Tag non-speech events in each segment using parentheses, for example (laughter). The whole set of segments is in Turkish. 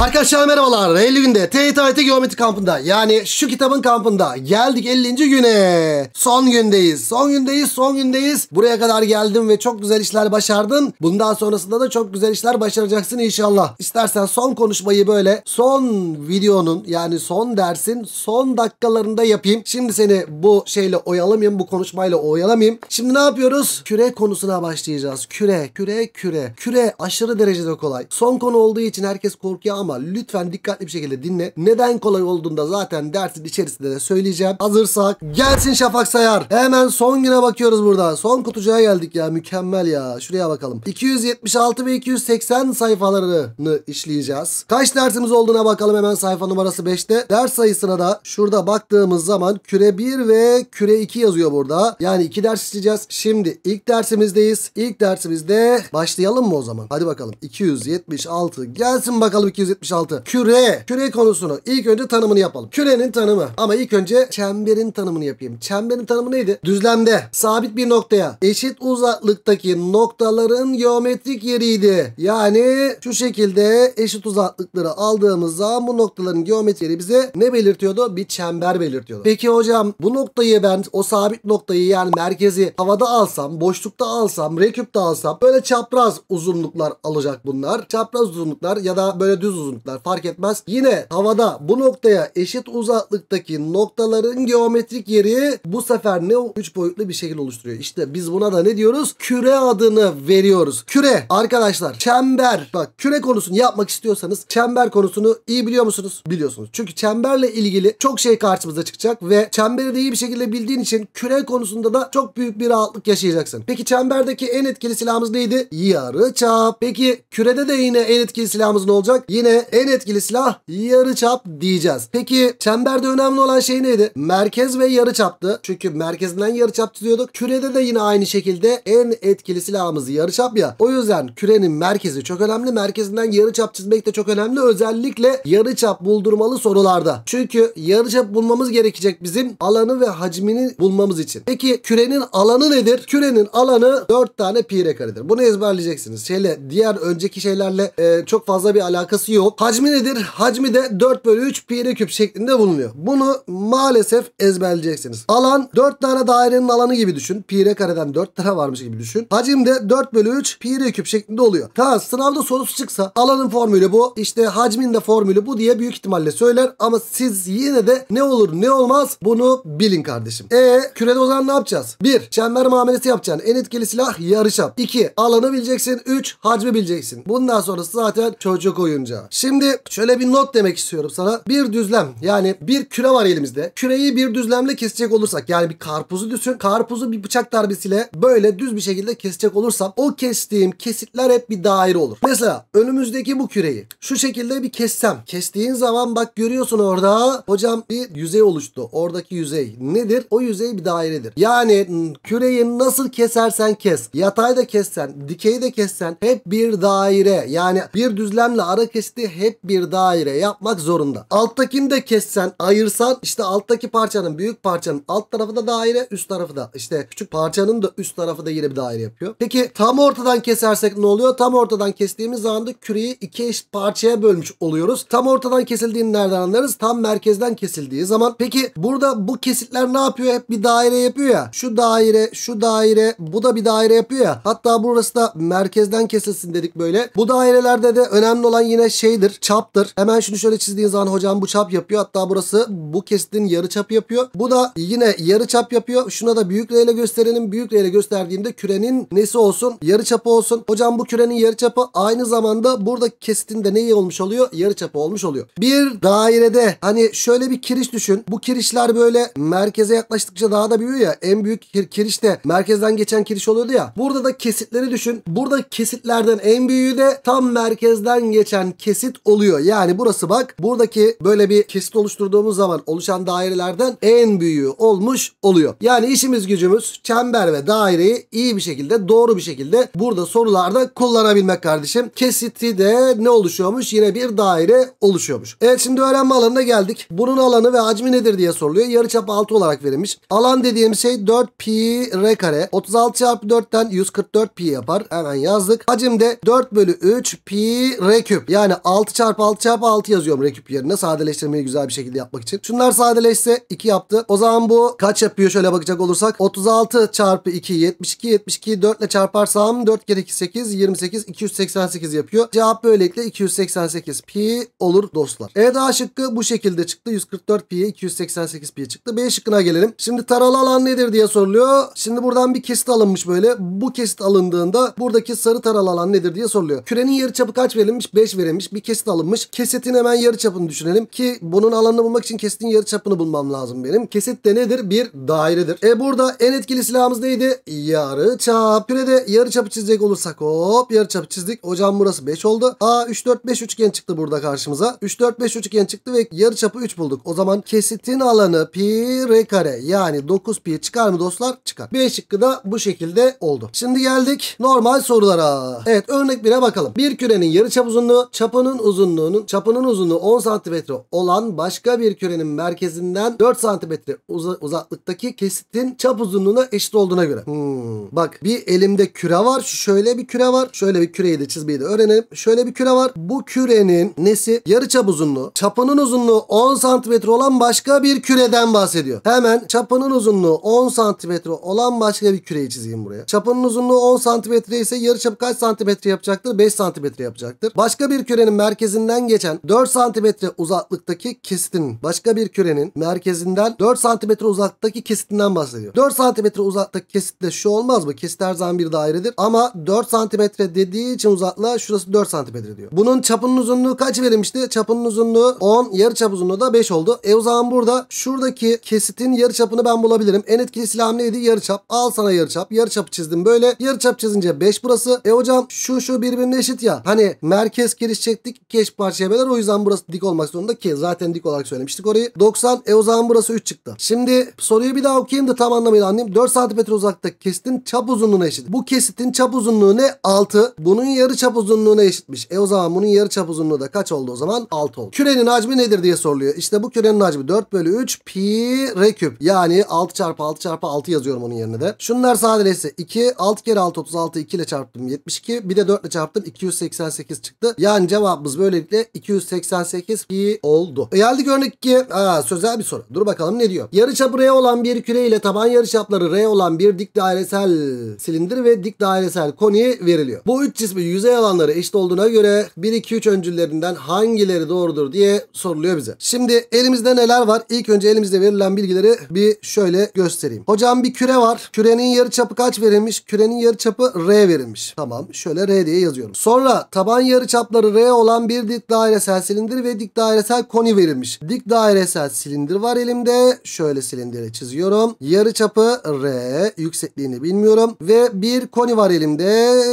Arkadaşlar merhabalar. 50 günde TYT Geometri kampında yani şu kitabın kampında geldik 50. güne. Son gündeyiz. Son gündeyiz. Son gündeyiz. Buraya kadar geldim ve çok güzel işler başardın. Bundan sonrasında da çok güzel işler başaracaksın inşallah. İstersen son konuşmayı böyle son videonun yani son dersin son dakikalarında yapayım. Şimdi seni bu şeyle oyalamayayım. Bu konuşmayla oyalamayayım. Şimdi ne yapıyoruz? Küre konusuna başlayacağız. Küre, küre, küre. Küre aşırı derecede kolay. Son konu olduğu için herkes korkuyor ama ama lütfen dikkatli bir şekilde dinle. Neden kolay olduğunda zaten dersin içerisinde de söyleyeceğim. Hazırsak gelsin Şafak Sayar. Hemen son güne bakıyoruz burada. Son kutucuğa geldik ya mükemmel ya. Şuraya bakalım. 276 ve 280 sayfalarını işleyeceğiz. Kaç dersimiz olduğuna bakalım hemen sayfa numarası 5'te. Ders sayısına da şurada baktığımız zaman küre 1 ve küre 2 yazıyor burada. Yani iki ders işleyeceğiz. Şimdi ilk dersimizdeyiz. İlk dersimizde başlayalım mı o zaman? Hadi bakalım. 276 gelsin bakalım 276. 1976. Küre. Küre konusunu ilk önce tanımını yapalım. Kürenin tanımı. Ama ilk önce çemberin tanımını yapayım. Çemberin tanımı neydi? Düzlemde sabit bir noktaya eşit uzaklıktaki noktaların geometrik yeriydi. Yani şu şekilde eşit uzaklıkları aldığımız zaman bu noktaların geometrik yeri bize ne belirtiyordu? Bir çember belirtiyordu. Peki hocam bu noktayı ben o sabit noktayı yani merkezi havada alsam, boşlukta alsam, reküpte alsam böyle çapraz uzunluklar alacak bunlar. Çapraz uzunluklar ya da böyle düz uzunluklar uzunluklar fark etmez. Yine havada bu noktaya eşit uzaklıktaki noktaların geometrik yeri bu sefer ne 3 boyutlu bir şekil oluşturuyor. İşte biz buna da ne diyoruz? Küre adını veriyoruz. Küre arkadaşlar çember bak küre konusunu yapmak istiyorsanız çember konusunu iyi biliyor musunuz? Biliyorsunuz. Çünkü çemberle ilgili çok şey karşımıza çıkacak ve çemberi de iyi bir şekilde bildiğin için küre konusunda da çok büyük bir rahatlık yaşayacaksın. Peki çemberdeki en etkili silahımız neydi? Yarı çap. Peki kürede de yine en etkili silahımız ne olacak? Yine en etkili silah yarıçap diyeceğiz. Peki çemberde önemli olan şey neydi? Merkez ve yarıçaptı. Çünkü merkezinden yarıçap tutuyorduk. Kürede de yine aynı şekilde en etkili silahımız yarıçap ya. O yüzden kürenin merkezi çok önemli. Merkezinden yarıçap çizmek de çok önemli. Özellikle yarıçap buldurmalı sorularda. Çünkü yarıçap bulmamız gerekecek bizim alanı ve hacmini bulmamız için. Peki kürenin alanı nedir? Kürenin alanı 4 tane pi karedir. Bunu ezberleyeceksiniz. Şeyle diğer önceki şeylerle e, çok fazla bir alakası yok yok. Hacmi nedir? Hacmi de 4 bölü 3 pi küp şeklinde bulunuyor. Bunu maalesef ezberleyeceksiniz. Alan 4 tane dairenin alanı gibi düşün. Pi kareden 4 tane varmış gibi düşün. Hacim de 4 bölü 3 pi küp şeklinde oluyor. Ta sınavda sorusu çıksa alanın formülü bu. İşte hacmin de formülü bu diye büyük ihtimalle söyler. Ama siz yine de ne olur ne olmaz bunu bilin kardeşim. E kürede o zaman ne yapacağız? 1. Çember muamelesi yapacaksın. En etkili silah yarışap. 2. Alanı bileceksin. 3. Hacmi bileceksin. Bundan sonrası zaten çocuk oyuncağı. Şimdi şöyle bir not demek istiyorum sana. Bir düzlem yani bir küre var elimizde. Küreyi bir düzlemle kesecek olursak yani bir karpuzu düşün. Karpuzu bir bıçak darbesiyle böyle düz bir şekilde kesecek olursam o kestiğim kesitler hep bir daire olur. Mesela önümüzdeki bu küreyi şu şekilde bir kessem. Kestiğin zaman bak görüyorsun orada hocam bir yüzey oluştu. Oradaki yüzey nedir? O yüzey bir dairedir. Yani küreyi nasıl kesersen kes. Yatay da kessen, dikey de kessen hep bir daire. Yani bir düzlemle ara kesti sürekli hep bir daire yapmak zorunda. Alttakini de kessen ayırsan işte alttaki parçanın büyük parçanın alt tarafı da daire üst tarafı da işte küçük parçanın da üst tarafı da yine bir daire yapıyor. Peki tam ortadan kesersek ne oluyor? Tam ortadan kestiğimiz zaman da küreyi iki eşit parçaya bölmüş oluyoruz. Tam ortadan kesildiğini nereden anlarız? Tam merkezden kesildiği zaman. Peki burada bu kesitler ne yapıyor? Hep bir daire yapıyor ya. Şu daire, şu daire, bu da bir daire yapıyor ya. Hatta burası da merkezden kesilsin dedik böyle. Bu dairelerde de önemli olan yine şey şeydir, çaptır. Hemen şunu şöyle çizdiğin zaman hocam bu çap yapıyor. Hatta burası bu kesitin yarı çapı yapıyor. Bu da yine yarı çap yapıyor. Şuna da büyük R ile gösterelim. Büyük R ile gösterdiğimde kürenin nesi olsun? Yarı çapı olsun. Hocam bu kürenin yarı çapı aynı zamanda burada kesitin de neyi olmuş oluyor? Yarı çapı olmuş oluyor. Bir dairede hani şöyle bir kiriş düşün. Bu kirişler böyle merkeze yaklaştıkça daha da büyüyor ya. En büyük kiriş de merkezden geçen kiriş oluyordu ya. Burada da kesitleri düşün. Burada kesitlerden en büyüğü de tam merkezden geçen kesit kesit oluyor. Yani burası bak buradaki böyle bir kesit oluşturduğumuz zaman oluşan dairelerden en büyüğü olmuş oluyor. Yani işimiz gücümüz çember ve daireyi iyi bir şekilde doğru bir şekilde burada sorularda kullanabilmek kardeşim. Kesiti de ne oluşuyormuş? Yine bir daire oluşuyormuş. Evet şimdi öğrenme alanına geldik. Bunun alanı ve hacmi nedir diye soruluyor. Yarıçap 6 olarak verilmiş. Alan dediğim şey 4 pi r kare. 36 çarpı 4'ten 144 pi yapar. Hemen yazdık. Hacim de 4 bölü 3 pi r küp. Yani 6 çarpı 6 çarpı 6 yazıyorum reküp yerine. Sadeleştirmeyi güzel bir şekilde yapmak için. Şunlar sadeleşse 2 yaptı. O zaman bu kaç yapıyor şöyle bakacak olursak. 36 çarpı 2 72 72 4 ile çarparsam 4 kere 2 8 28 288 yapıyor. Cevap böylelikle 288 pi olur dostlar. Evet A şıkkı bu şekilde çıktı. 144 pi 288 pi çıktı. B şıkkına gelelim. Şimdi taralı alan nedir diye soruluyor. Şimdi buradan bir kesit alınmış böyle. Bu kesit alındığında buradaki sarı taralı alan nedir diye soruluyor. Kürenin yarı çapı kaç verilmiş? 5 verilmiş. Bir bir kesit alınmış. Kesetin hemen yarı çapını düşünelim ki bunun alanını bulmak için kesitin yarı çapını bulmam lazım benim. Kesit de nedir? Bir dairedir. E burada en etkili silahımız neydi? Yarı çap. Bir de yarı çapı çizecek olursak hop yarı çapı çizdik. Hocam burası 5 oldu. Aa 3 4 5 üçgen çıktı burada karşımıza. 3 4 5 üçgen çıktı ve yarı çapı 3 bulduk. O zaman kesitin alanı pi r kare yani 9 pi çıkar mı dostlar? Çıkar. B şıkkı da bu şekilde oldu. Şimdi geldik normal sorulara. Evet örnek 1'e bakalım. Bir kürenin yarı çap uzunluğu çapını çapının uzunluğunun çapının uzunluğu 10 santimetre olan başka bir kürenin merkezinden 4 santimetre uza, uzaklıktaki kesitin çap uzunluğuna eşit olduğuna göre. Hmm. Bak bir elimde küre var. Şöyle bir küre var. Şöyle bir küreyi de çizmeyi de öğrenelim. Şöyle bir küre var. Bu kürenin nesi? Yarı çap uzunluğu. Çapının uzunluğu 10 santimetre olan başka bir küreden bahsediyor. Hemen çapının uzunluğu 10 santimetre olan başka bir küreyi çizeyim buraya. Çapının uzunluğu 10 santimetre ise yarı çap kaç santimetre yapacaktır? 5 santimetre yapacaktır. Başka bir kürenin kürenin merkezinden geçen 4 cm uzaklıktaki kesitin başka bir kürenin merkezinden 4 cm uzaklıktaki kesitinden bahsediyor. 4 cm uzaklıktaki kesitte şu olmaz mı? Kesit her zaman bir dairedir ama 4 cm dediği için uzaklığa şurası 4 cm diyor. Bunun çapının uzunluğu kaç verilmişti? Çapının uzunluğu 10, yarı çap uzunluğu da 5 oldu. E o zaman burada şuradaki kesitin yarı çapını ben bulabilirim. En etkili silahım neydi? Yarı çap. Al sana yarı çap. Yarı çapı çizdim böyle. Yarı çap çizince 5 burası. E hocam şu şu birbirine eşit ya. Hani merkez gelişecek ettik. Keş parçebeler o yüzden burası dik olmak zorunda ki zaten dik olarak söylemiştik orayı. 90 e o zaman burası 3 çıktı. Şimdi soruyu bir daha okuyayım da tam anlamıyla anlayayım. 4 santimetre uzakta kesitin çap uzunluğuna eşit. Bu kesitin çap uzunluğu ne? 6. Bunun yarı çap uzunluğuna eşitmiş. E o zaman bunun yarı çap uzunluğu da kaç oldu o zaman? 6 oldu. Kürenin hacmi nedir diye soruluyor. İşte bu kürenin hacmi 4 bölü 3 pi r küp. Yani 6 çarpı 6 çarpı 6 yazıyorum onun yerine de. Şunlar sadelesi 2 6 kere 6 36 2 ile çarptım 72 bir de 4 ile çarptım 288 çıktı. Yani cevap cevabımız böylelikle 288 pi oldu. E, geldik örnek 2. Aa, sözel bir soru. Dur bakalım ne diyor? Yarıçapı R olan bir küre ile taban yarıçapları R olan bir dik dairesel silindir ve dik dairesel koni veriliyor. Bu üç cismin yüzey alanları eşit olduğuna göre 1 2 3 öncüllerinden hangileri doğrudur diye soruluyor bize. Şimdi elimizde neler var? İlk önce elimizde verilen bilgileri bir şöyle göstereyim. Hocam bir küre var. Kürenin yarıçapı kaç verilmiş? Kürenin yarıçapı R verilmiş. Tamam. Şöyle R diye yazıyorum. Sonra taban yarıçapları R olan bir dik dairesel silindir ve dik dairesel koni verilmiş. Dik dairesel silindir var elimde. Şöyle silindire çiziyorum. Yarı çapı R. Yüksekliğini bilmiyorum. Ve bir koni var elimde.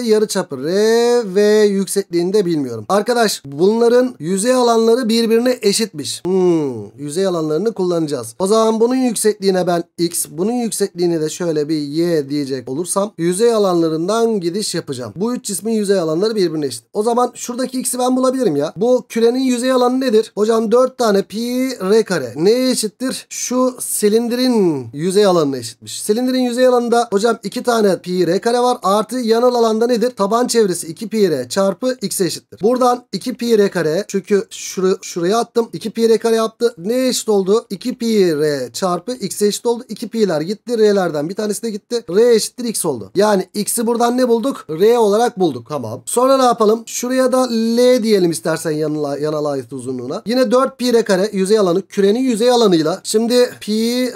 Yarı çapı R ve yüksekliğini de bilmiyorum. Arkadaş bunların yüzey alanları birbirine eşitmiş. Hmm, yüzey alanlarını kullanacağız. O zaman bunun yüksekliğine ben X, bunun yüksekliğini de şöyle bir Y diyecek olursam yüzey alanlarından gidiş yapacağım. Bu üç cismin yüzey alanları birbirine eşit. O zaman şuradaki X'i ben bulabilirim ya. Bu kürenin yüzey alanı nedir? Hocam 4 tane pi r kare. Neye eşittir? Şu silindirin yüzey alanına eşitmiş. Silindirin yüzey alanında hocam 2 tane pi r kare var. Artı yanal alanda nedir? Taban çevresi 2 pi r çarpı x'e eşittir. Buradan 2 pi r kare çünkü şur şuraya attım. 2 pi r kare yaptı. Neye eşit oldu? 2 pi r çarpı x'e eşit oldu. 2 pi'ler gitti. R'lerden bir tanesi de gitti. R eşittir x oldu. Yani x'i buradan ne bulduk? R olarak bulduk. Tamam. Sonra ne yapalım? Şuraya da L diye diyelim istersen yanına, yanal ait uzunluğuna. Yine 4 pi r kare yüzey alanı kürenin yüzey alanıyla. Şimdi pi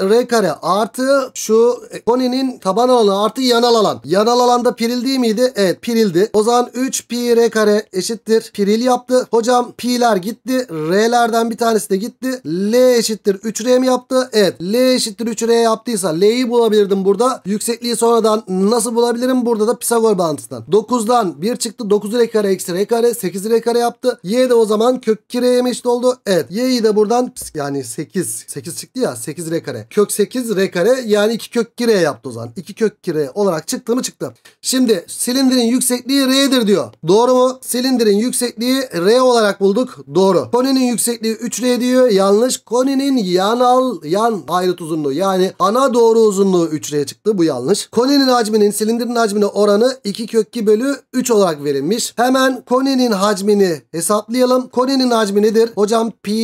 r kare artı şu koninin taban alanı artı yanal alan. Yanal alanda pirildi miydi? Evet pirildi. O zaman 3 pi r kare eşittir. Piril yaptı. Hocam pi'ler gitti. R'lerden bir tanesi de gitti. L eşittir 3R mi yaptı? Evet. L eşittir 3R yaptıysa L'yi bulabilirdim burada. Yüksekliği sonradan nasıl bulabilirim? Burada da Pisagor bağıntısından. 9'dan 1 çıktı. 9 R kare eksi R kare 8 R kare yaptı. Y de o zaman kök 2R'ye eşit oldu. Evet. Y'yi de buradan yani 8. 8 çıktı ya. 8 R kare. Kök 8 R kare yani 2 kök 2 yaptı o zaman. 2 kök 2 olarak çıktı mı çıktı. Şimdi silindirin yüksekliği R'dir diyor. Doğru mu? Silindirin yüksekliği R olarak bulduk. Doğru. Koninin yüksekliği 3R diyor. Yanlış. Koninin yanal yan ayrıt uzunluğu yani ana doğru uzunluğu 3R çıktı. Bu yanlış. Koninin hacminin silindirin hacmine oranı 2 kök 2 bölü 3 olarak verilmiş. Hemen koninin hacmini hesaplayalım. Konenin hacmi nedir? Hocam pi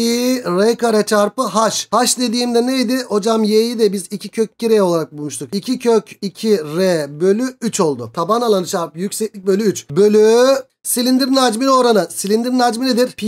r kare çarpı h. H dediğimde neydi? Hocam y'yi de biz 2 kök 2 r olarak bulmuştuk. 2 kök 2 r bölü 3 oldu. Taban alanı çarpı yükseklik bölü 3. Bölü Silindirin hacmine oranı. Silindirin hacmi nedir? Pi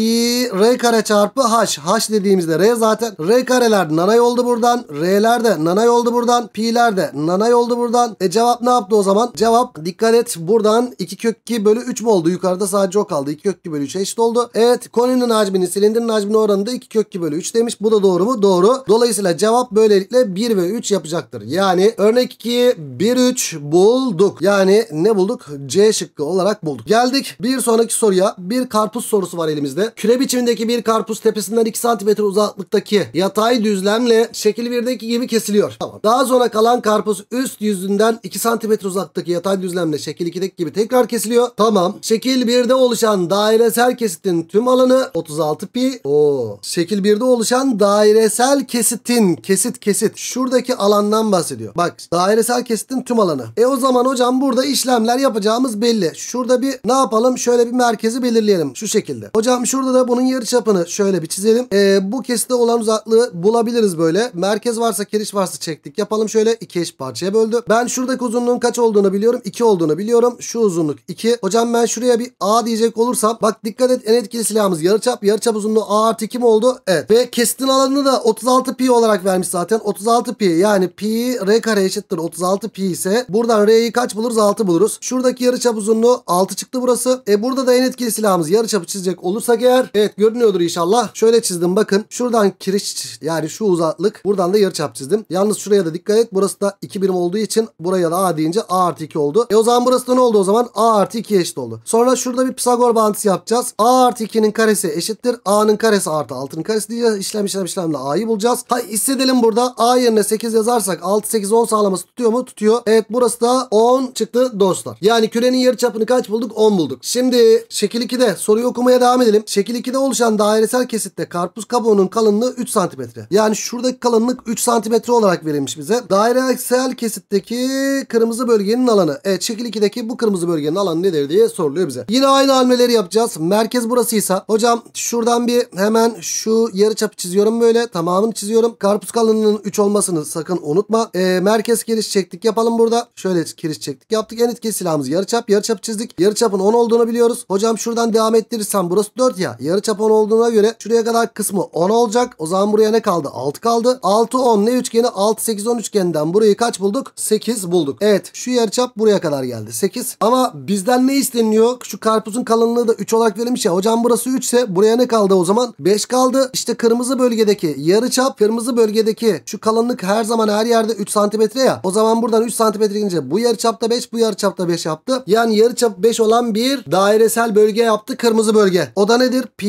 R kare çarpı H. H dediğimizde R zaten. R kareler nanay oldu buradan. R'ler de nanay oldu buradan. Pi'ler de nanay oldu buradan. E cevap ne yaptı o zaman? Cevap dikkat et buradan 2 kök 2 bölü 3 mü oldu? Yukarıda sadece o kaldı. 2 kök 2 bölü 3 eşit oldu. Evet koninin hacmini silindirin hacmine oranı da 2 kök 2 bölü 3 demiş. Bu da doğru mu? Doğru. Dolayısıyla cevap böylelikle 1 ve 3 yapacaktır. Yani örnek 2 1 3 bulduk. Yani ne bulduk? C şıkkı olarak bulduk. Geldik 1 bir sonraki soruya bir karpuz sorusu var elimizde. Küre biçimindeki bir karpuz tepesinden 2 cm uzaklıktaki yatay düzlemle şekil 1'deki gibi kesiliyor. Tamam. Daha sonra kalan karpuz üst yüzünden 2 cm uzaktaki yatay düzlemle şekil 2'deki gibi tekrar kesiliyor. Tamam. Şekil 1'de oluşan dairesel kesitin tüm alanı 36 pi. Oo. Şekil 1'de oluşan dairesel kesitin kesit kesit şuradaki alandan bahsediyor. Bak dairesel kesitin tüm alanı. E o zaman hocam burada işlemler yapacağımız belli. Şurada bir ne yapalım? Şöyle bir merkezi belirleyelim. Şu şekilde. Hocam şurada da bunun yarı çapını şöyle bir çizelim. E, bu kesite olan uzaklığı bulabiliriz böyle. Merkez varsa kiriş varsa çektik. Yapalım şöyle iki eş parçaya böldü. Ben şuradaki uzunluğun kaç olduğunu biliyorum. 2 olduğunu biliyorum. Şu uzunluk 2. Hocam ben şuraya bir A diyecek olursam. Bak dikkat et en etkili silahımız yarı çap yarı çap uzunluğu A artı 2 mi oldu? Evet. Ve kestin alanını da 36 pi olarak vermiş zaten. 36 pi yani pi r kare eşittir 36 pi ise buradan r'yi kaç buluruz? 6 buluruz. Şuradaki yarı çap uzunluğu 6 çıktı burası. E burada da en etkili silahımız yarıçapı çizecek olursak eğer evet görünüyordur inşallah. Şöyle çizdim bakın. Şuradan kiriş yani şu uzaklık. Buradan da yarıçap çizdim. Yalnız şuraya da dikkat et. Burası da 2 birim olduğu için buraya da A deyince A artı 2 oldu. E o zaman burası da ne oldu o zaman? A artı 2 eşit oldu. Sonra şurada bir Pisagor bağıntısı yapacağız. A artı 2'nin karesi eşittir. A'nın karesi artı 6'nın karesi diye işlem işlem işlemle A'yı bulacağız. Hay, hissedelim burada. A yerine 8 yazarsak 6 8 10 sağlaması tutuyor mu? Tutuyor. Evet burası da 10 çıktı dostlar. Yani kürenin yarıçapını kaç bulduk? 10 bulduk. Şimdi şekil 2'de soruyu okumaya devam edelim. Şekil 2'de oluşan dairesel kesitte karpuz kabuğunun kalınlığı 3 cm. Yani şuradaki kalınlık 3 cm olarak verilmiş bize. Dairesel kesitteki kırmızı bölgenin alanı. Evet şekil 2'deki bu kırmızı bölgenin alanı nedir diye soruluyor bize. Yine aynı hamleleri yapacağız. Merkez burasıysa hocam şuradan bir hemen şu yarı çapı çiziyorum böyle. Tamamını çiziyorum. Karpuz kalınlığının 3 olmasını sakın unutma. E, merkez kiriş çektik yapalım burada. Şöyle kiriş çektik yaptık. En etkili silahımız yarı çap. Yarı çap çizdik. Yarı çapın 10 olduğunu olabiliyoruz. Hocam şuradan devam ettirirsem burası 4 ya. Yarı çap 10 olduğuna göre şuraya kadar kısmı 10 olacak. O zaman buraya ne kaldı? 6 kaldı. 6 10 ne üçgeni? 6 8 10 üçgeninden burayı kaç bulduk? 8 bulduk. Evet şu yarıçap buraya kadar geldi. 8. Ama bizden ne isteniyor Şu karpuzun kalınlığı da 3 olarak verilmiş ya. Hocam burası 3 ise buraya ne kaldı o zaman? 5 kaldı. İşte kırmızı bölgedeki yarıçap kırmızı bölgedeki şu kalınlık her zaman her yerde 3 santimetre ya. O zaman buradan 3 santimetre gidince bu yarıçapta 5 bu yarıçapta 5 yaptı. Yani yarıçap 5 olan bir Dairesel bölge yaptı kırmızı bölge. O da nedir? Pi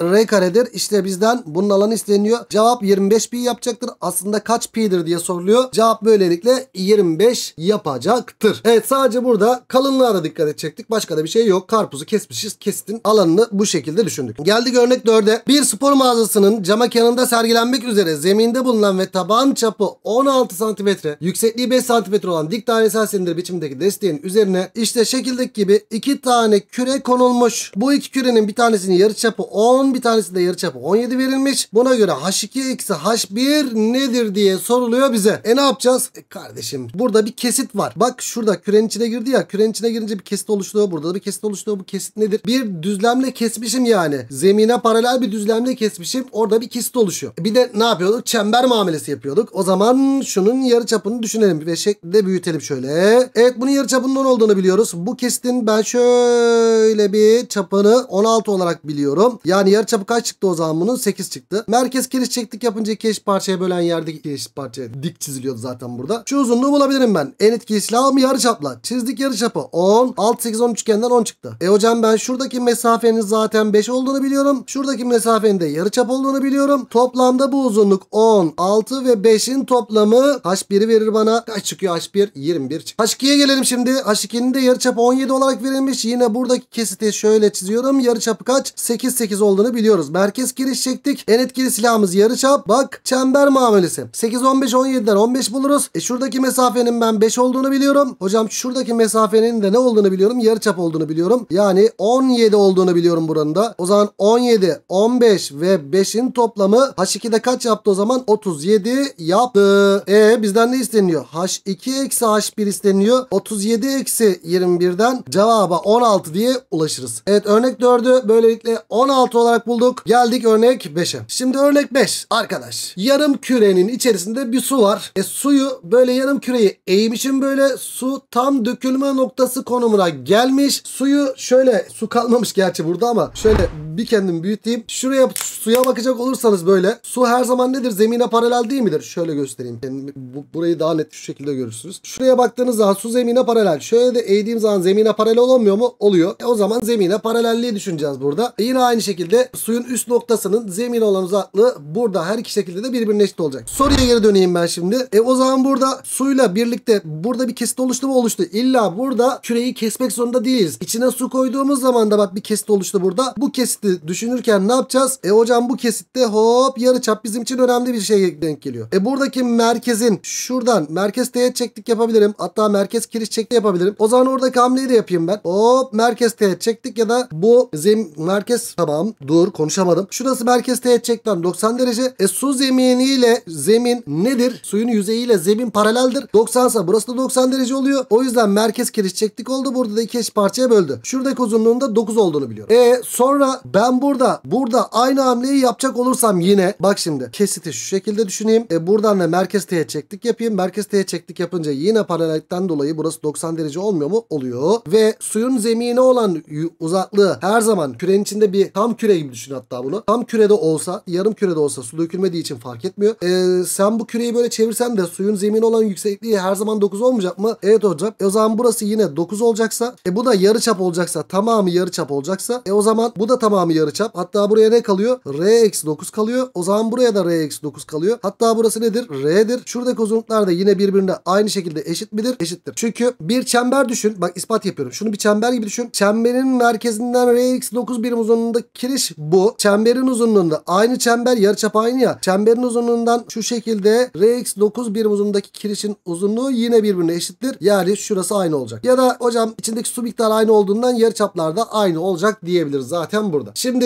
r karedir. İşte bizden bunun alanı isteniyor. Cevap 25 pi yapacaktır. Aslında kaç pi'dir diye soruluyor. Cevap böylelikle 25 yapacaktır. Evet sadece burada kalınlığa da dikkat edecektik. Başka da bir şey yok. Karpuzu kesmişiz. Kestin alanını bu şekilde düşündük. Geldik örnek 4'e. Bir spor mağazasının cama kenarında sergilenmek üzere zeminde bulunan ve taban çapı 16 cm, yüksekliği 5 cm olan dik dairesel silindir biçimdeki desteğin üzerine işte şekildeki gibi iki tane tane küre konulmuş. Bu iki kürenin bir tanesinin yarıçapı 10, bir tanesinde yarıçapı 17 verilmiş. Buna göre H2 eksi H1 nedir diye soruluyor bize. E ne yapacağız? E kardeşim burada bir kesit var. Bak şurada kürenin içine girdi ya. Kürenin içine girince bir kesit oluşturuyor. Burada da bir kesit oluşturuyor. Bu kesit nedir? Bir düzlemle kesmişim yani. Zemine paralel bir düzlemle kesmişim. Orada bir kesit oluşuyor. E bir de ne yapıyorduk? Çember muamelesi yapıyorduk. O zaman şunun yarıçapını düşünelim ve şeklinde büyütelim şöyle. Evet bunun yarıçapının 10 olduğunu biliyoruz. Bu kesitin ben şöyle şöyle bir çapını 16 olarak biliyorum. Yani yarı çapı kaç çıktı o zaman bunun? 8 çıktı. Merkez kiriş çektik yapınca iki eşit parçaya bölen yerdeki iki eşit parçaya dik çiziliyordu zaten burada. Şu uzunluğu bulabilirim ben. En etkili silahım yarı çapla. Çizdik yarı çapı 10. 6, 8, 10 üçgenden 10 çıktı. E hocam ben şuradaki mesafenin zaten 5 olduğunu biliyorum. Şuradaki mesafenin de yarı çap olduğunu biliyorum. Toplamda bu uzunluk 10, 6 ve 5'in toplamı H1'i verir bana. Kaç çıkıyor H1? 21 çıkıyor. H2'ye gelelim şimdi. H2'nin de yarı çapı 17 olarak verilmiş. Yine bu buradaki kesiti şöyle çiziyorum. Yarıçapı kaç? 8 8 olduğunu biliyoruz. Merkez giriş çektik. En etkili silahımız yarıçap. Bak çember muamelesi. 8 15 17'den 15 buluruz. E şuradaki mesafenin ben 5 olduğunu biliyorum. Hocam şuradaki mesafenin de ne olduğunu biliyorum. Yarıçap olduğunu biliyorum. Yani 17 olduğunu biliyorum buranın da. O zaman 17, 15 ve 5'in toplamı H2'de kaç yaptı o zaman? 37 yaptı. E bizden ne isteniyor? H2 eksi H1 isteniyor. 37 eksi 21'den cevaba 16 16 diye ulaşırız. Evet örnek 4'ü böylelikle 16 olarak bulduk. Geldik örnek 5'e. Şimdi örnek 5 arkadaş. Yarım kürenin içerisinde bir su var. E suyu böyle yarım küreyi eğmişim böyle su tam dökülme noktası konumuna gelmiş. Suyu şöyle su kalmamış gerçi burada ama şöyle bir kendim büyüteyim. Şuraya suya bakacak olursanız böyle su her zaman nedir? Zemine paralel değil midir? Şöyle göstereyim. Yani bu, burayı daha net şu şekilde görürsünüz. Şuraya baktığınız zaman su zemine paralel. Şöyle de eğdiğim zaman zemine paralel olmuyor mu? Oluyor oluyor. E o zaman zemine paralelliği düşüneceğiz burada. E yine aynı şekilde suyun üst noktasının zemin olan uzaklığı burada her iki şekilde de birbirine eşit olacak. Soruya geri döneyim ben şimdi. E o zaman burada suyla birlikte burada bir kesit oluştu mu oluştu. İlla burada küreyi kesmek zorunda değiliz. İçine su koyduğumuz zaman da bak bir kesit oluştu burada. Bu kesiti düşünürken ne yapacağız? E hocam bu kesitte hop yarıçap bizim için önemli bir şey denk geliyor. E buradaki merkezin şuradan merkez teğet çektik yapabilirim. Hatta merkez kiriş çekti yapabilirim. O zaman orada hamleyi de yapayım ben. Hop merkez merkez teğet çektik ya da bu zem merkez tamam dur konuşamadım. Şurası merkez teğet çekten 90 derece. E su zeminiyle zemin nedir? Suyun yüzeyiyle zemin paraleldir. 90 sa burası da 90 derece oluyor. O yüzden merkez kiriş çektik oldu. Burada da iki eş parçaya böldü. Şuradaki uzunluğunda 9 olduğunu biliyorum. E sonra ben burada burada aynı hamleyi yapacak olursam yine bak şimdi kesiti şu şekilde düşüneyim. E buradan da merkez teğet çektik yapayım. Merkez teğet çektik yapınca yine paralellikten dolayı burası 90 derece olmuyor mu? Oluyor. Ve suyun zemin derinliğine olan uzaklığı her zaman kürenin içinde bir tam küre gibi düşün hatta bunu. Tam kürede olsa yarım kürede olsa su dökülmediği için fark etmiyor. Ee, sen bu küreyi böyle çevirsen de suyun zemin olan yüksekliği her zaman 9 olmayacak mı? Evet hocam. E o zaman burası yine 9 olacaksa e bu da yarı çap olacaksa tamamı yarı çap olacaksa e o zaman bu da tamamı yarı çap. Hatta buraya ne kalıyor? R eksi 9 kalıyor. O zaman buraya da R eksi 9 kalıyor. Hatta burası nedir? R'dir. Şuradaki uzunluklar da yine birbirine aynı şekilde eşit midir? Eşittir. Çünkü bir çember düşün. Bak ispat yapıyorum. Şunu bir çember gibi düşün düşün. Çemberin merkezinden RX9 birim uzunluğundaki kiriş bu. Çemberin uzunluğunda aynı çember yarıçap aynı ya. Çemberin uzunluğundan şu şekilde RX9 birim uzunluğundaki kirişin uzunluğu yine birbirine eşittir. Yani şurası aynı olacak. Ya da hocam içindeki su miktarı aynı olduğundan yarıçaplar da aynı olacak diyebiliriz zaten burada. Şimdi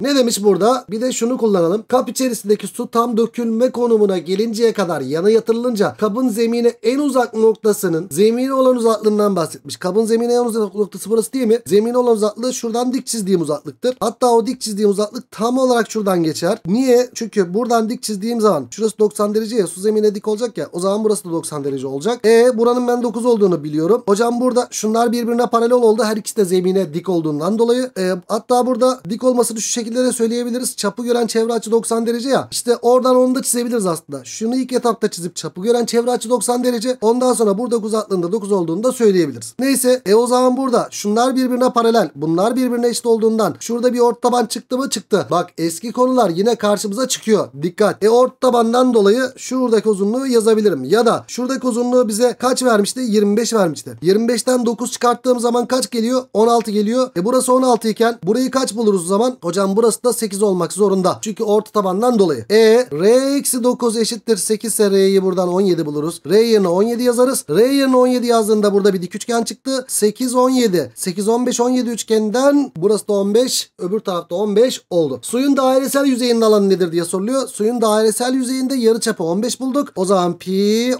ne demiş burada? Bir de şunu kullanalım. Kap içerisindeki su tam dökülme konumuna gelinceye kadar yana yatırılınca kabın zemine en uzak noktasının zemine olan uzaklığından bahsetmiş. Kabın zemine en uzak noktasının noktası burası değil mi? Zemin olan uzaklığı şuradan dik çizdiğim uzaklıktır. Hatta o dik çizdiğim uzaklık tam olarak şuradan geçer. Niye? Çünkü buradan dik çizdiğim zaman şurası 90 derece ya su zemine dik olacak ya o zaman burası da 90 derece olacak. E buranın ben 9 olduğunu biliyorum. Hocam burada şunlar birbirine paralel oldu. Her ikisi de zemine dik olduğundan dolayı. E, hatta burada dik olmasını şu şekilde de söyleyebiliriz. Çapı gören çevre açı 90 derece ya. İşte oradan onu da çizebiliriz aslında. Şunu ilk etapta çizip çapı gören çevre açı 90 derece. Ondan sonra burada uzaklığında 9 olduğunu da söyleyebiliriz. Neyse e o zaman burada şunlar birbirine paralel. Bunlar birbirine eşit olduğundan şurada bir ort taban çıktı mı çıktı. Bak eski konular yine karşımıza çıkıyor. Dikkat. E ort tabandan dolayı şuradaki uzunluğu yazabilirim. Ya da şuradaki uzunluğu bize kaç vermişti? 25 vermişti. 25'ten 9 çıkarttığım zaman kaç geliyor? 16 geliyor. E burası 16 iken burayı kaç buluruz o zaman? Hocam burası da 8 olmak zorunda. Çünkü ort tabandan dolayı. E R eksi 9 eşittir 8 ise R'yi buradan 17 buluruz. R yerine 17 yazarız. R yerine 17 yazdığında burada bir dik üçgen çıktı. 8 17 17. 8, 15, 17 üçgeninden burası da 15. Öbür tarafta 15 oldu. Suyun dairesel yüzeyinin alanı nedir diye soruluyor. Suyun dairesel yüzeyinde yarı çapı 15 bulduk. O zaman pi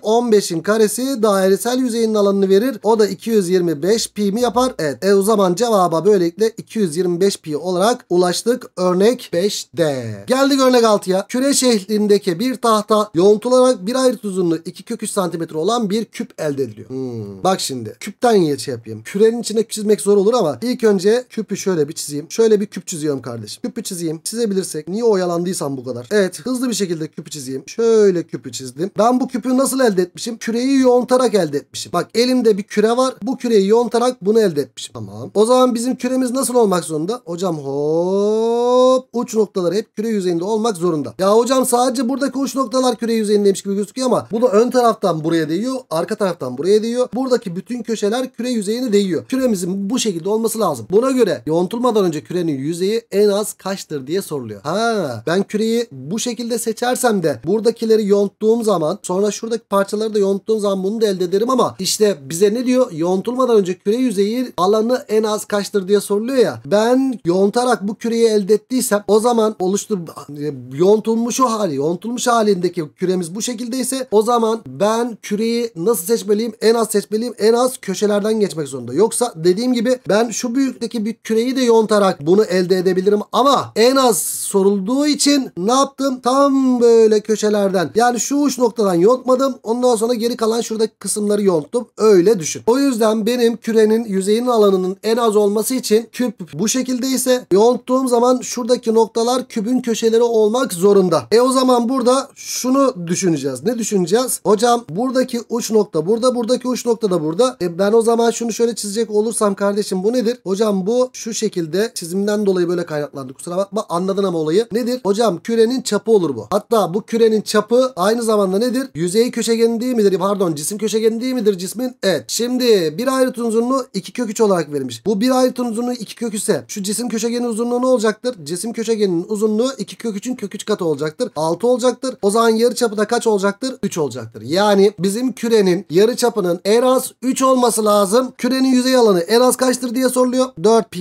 15'in karesi dairesel yüzeyinin alanını verir. O da 225 pi mi yapar? Evet. E o zaman cevaba böylelikle 225 pi olarak ulaştık. Örnek 5D. Geldik örnek 6'ya. Küre şeklindeki bir tahta yoğuntularak bir ayrıt uzunluğu 2 kök 3 santimetre olan bir küp elde ediliyor. Hmm. Bak şimdi. Küpten şey yapayım. Kürenin içinde örnek çizmek zor olur ama ilk önce küpü şöyle bir çizeyim. Şöyle bir küp çiziyorum kardeşim. Küpü çizeyim. Çizebilirsek. Niye oyalandıysam bu kadar. Evet hızlı bir şekilde küpü çizeyim. Şöyle küpü çizdim. Ben bu küpü nasıl elde etmişim? Küreyi yontarak elde etmişim. Bak elimde bir küre var. Bu küreyi yontarak bunu elde etmişim. Tamam. O zaman bizim küremiz nasıl olmak zorunda? Hocam hop uç noktaları hep küre yüzeyinde olmak zorunda. Ya hocam sadece buradaki uç noktalar küre yüzeyindeymiş gibi gözüküyor ama bu da ön taraftan buraya değiyor. Arka taraftan buraya değiyor. Buradaki bütün köşeler küre yüzeyine değiyor. Küre küremizin bu şekilde olması lazım. Buna göre yontulmadan önce kürenin yüzeyi en az kaçtır diye soruluyor. Ha ben küreyi bu şekilde seçersem de buradakileri yonttuğum zaman sonra şuradaki parçaları da yonttuğum zaman bunu da elde ederim ama işte bize ne diyor? Yontulmadan önce küre yüzeyi alanı en az kaçtır diye soruluyor ya. Ben yontarak bu küreyi elde ettiysem o zaman oluştur e, yontulmuş o hali, yontulmuş halindeki küremiz bu şekildeyse o zaman ben küreyi nasıl seçmeliyim? En az seçmeliyim. En az köşelerden geçmek zorunda. Yoksa dediğim gibi ben şu büyüklükteki bir küreyi de yontarak bunu elde edebilirim ama en az sorulduğu için ne yaptım? Tam böyle köşelerden yani şu uç noktadan yontmadım. Ondan sonra geri kalan şuradaki kısımları yonttum. Öyle düşün. O yüzden benim kürenin yüzeyinin alanının en az olması için küp bu şekilde ise yonttuğum zaman şuradaki noktalar kübün köşeleri olmak zorunda. E o zaman burada şunu düşüneceğiz. Ne düşüneceğiz? Hocam buradaki uç nokta burada, buradaki uç nokta da burada. E ben o zaman şunu şöyle çizecek olurum olursam kardeşim bu nedir? Hocam bu şu şekilde çizimden dolayı böyle kaynaklandı. Kusura bakma anladın ama olayı. Nedir? Hocam kürenin çapı olur bu. Hatta bu kürenin çapı aynı zamanda nedir? Yüzey köşegeni değil midir? Pardon cisim köşegeni değil midir cismin? Evet. Şimdi bir ayrıtın uzunluğu 2 köküç olarak verilmiş. Bu bir ayrıtın uzunluğu 2 köküse şu cisim köşegenin uzunluğu ne olacaktır? Cisim köşegenin uzunluğu 2 köküçün köküç kök katı olacaktır. 6 olacaktır. O zaman yarı çapı da kaç olacaktır? 3 olacaktır. Yani bizim kürenin yarı çapının en az 3 olması lazım. Kürenin yüzey alanı oranı en az kaçtır diye soruluyor. 4 pi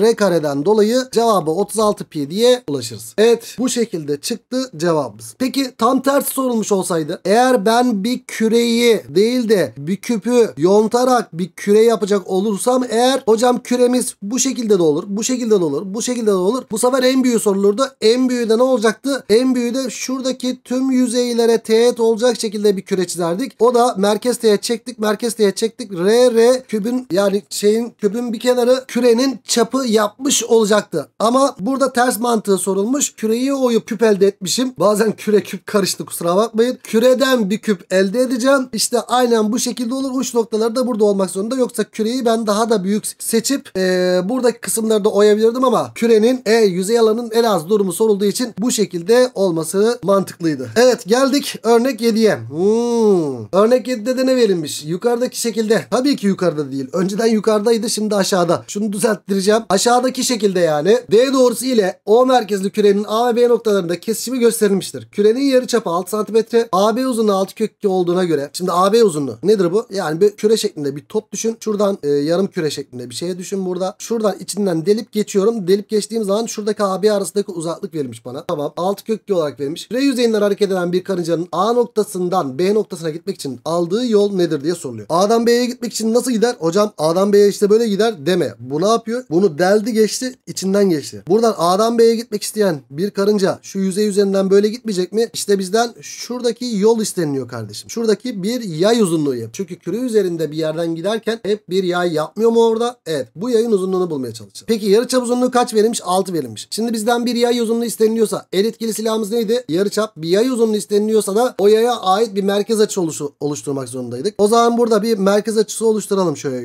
r kareden dolayı cevabı 36 pi diye ulaşırız. Evet bu şekilde çıktı cevabımız. Peki tam tersi sorulmuş olsaydı eğer ben bir küreyi değil de bir küpü yontarak bir küre yapacak olursam eğer hocam küremiz bu şekilde de olur, bu şekilde de olur, bu şekilde de olur. Bu sefer en büyüğü sorulurdu. En büyüğü de ne olacaktı? En büyüğü de şuradaki tüm yüzeylere teğet olacak şekilde bir küre çizerdik. O da merkez teğet çektik, merkez teğet çektik. R, R kübün yani hani şeyin küpün bir kenarı kürenin çapı yapmış olacaktı. Ama burada ters mantığı sorulmuş. Küreyi oyup küp elde etmişim. Bazen küre küp karıştı kusura bakmayın. Küreden bir küp elde edeceğim. İşte aynen bu şekilde olur. Uç noktaları da burada olmak zorunda. Yoksa küreyi ben daha da büyük seçip e, buradaki kısımları da oyabilirdim ama kürenin e, yüzey alanın en az durumu sorulduğu için bu şekilde olması mantıklıydı. Evet geldik örnek 7'ye. Hmm. Örnek 7'de de ne verilmiş? Yukarıdaki şekilde. Tabii ki yukarıda değil. Önceden Zaten yukarıdaydı şimdi aşağıda. Şunu düzelttireceğim. Aşağıdaki şekilde yani. D doğrusu ile O merkezli kürenin A ve B noktalarında kesişimi gösterilmiştir. Kürenin yarıçapı 6 cm, AB uzunluğu 6 kök 2 olduğuna göre. Şimdi AB uzunluğu nedir bu? Yani bir küre şeklinde bir top düşün. Şuradan e, yarım küre şeklinde bir şeye düşün burada. Şuradan içinden delip geçiyorum. Delip geçtiğim zaman şuradaki AB arasındaki uzaklık verilmiş bana. Tamam. 6 kök 2 olarak verilmiş. Küre yüzeyinden hareket eden bir karıncanın A noktasından B noktasına gitmek için aldığı yol nedir diye soruluyor. A'dan B'ye gitmek için nasıl gider? Hocam A'dan A'dan B'ye işte böyle gider deme. Bu ne yapıyor? Bunu deldi geçti içinden geçti. Buradan A'dan B'ye gitmek isteyen bir karınca şu yüzey üzerinden böyle gitmeyecek mi? İşte bizden şuradaki yol isteniliyor kardeşim. Şuradaki bir yay uzunluğu yap. Çünkü küre üzerinde bir yerden giderken hep bir yay yapmıyor mu orada? Evet. Bu yayın uzunluğunu bulmaya çalışacağız. Peki yarıçap uzunluğu kaç verilmiş? 6 verilmiş. Şimdi bizden bir yay uzunluğu isteniliyorsa el etkili silahımız neydi? Yarıçap. Bir yay uzunluğu isteniliyorsa da o yaya ait bir merkez açısı oluşturmak zorundaydık. O zaman burada bir merkez açısı oluşturalım şöyle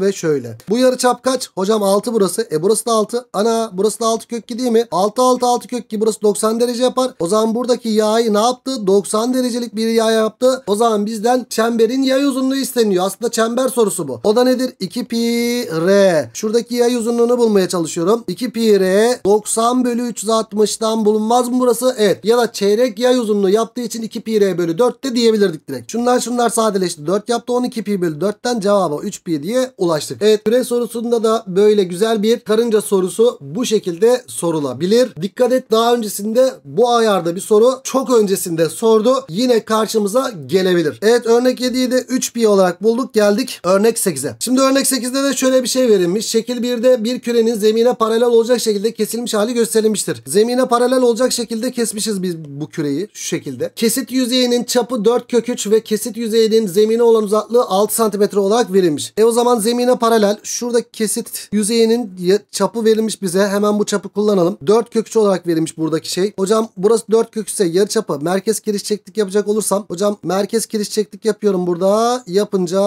ve şöyle. Bu yarıçap kaç? Hocam 6 burası. E burası da 6. Ana burası da 6 kök 2 değil mi? 6 6 6 kök ki burası 90 derece yapar. O zaman buradaki yayı ne yaptı? 90 derecelik bir yay yaptı. O zaman bizden çemberin yay uzunluğu isteniyor. Aslında çember sorusu bu. O da nedir? 2 pi r. Şuradaki yay uzunluğunu bulmaya çalışıyorum. 2 pi r 90 bölü 360'dan bulunmaz mı burası? Evet. Ya da çeyrek yay uzunluğu yaptığı için 2 pi r bölü 4 de diyebilirdik direkt. Şunlar şunlar sadeleşti. 4 yaptı 12 pi bölü 4'ten cevabı 3 pi diye ulaştık. Evet küre sorusunda da böyle güzel bir karınca sorusu bu şekilde sorulabilir. Dikkat et daha öncesinde bu ayarda bir soru çok öncesinde sordu. Yine karşımıza gelebilir. Evet örnek 7'yi de 3 pi olarak bulduk geldik örnek 8'e. Şimdi örnek 8'de de şöyle bir şey verilmiş. Şekil 1'de bir kürenin zemine paralel olacak şekilde kesilmiş hali gösterilmiştir. Zemine paralel olacak şekilde kesmişiz biz bu küreyi şu şekilde. Kesit yüzeyinin çapı 4 kök 3 ve kesit yüzeyinin zemine olan uzaklığı 6 santimetre olarak verilmiş. E o zaman zemine paralel şuradaki kesit yüzeyinin çapı verilmiş bize. Hemen bu çapı kullanalım. Dört kökçe olarak verilmiş buradaki şey. Hocam burası dört kök yarı çapı merkez giriş çektik yapacak olursam. Hocam merkez giriş çektik yapıyorum burada. Yapınca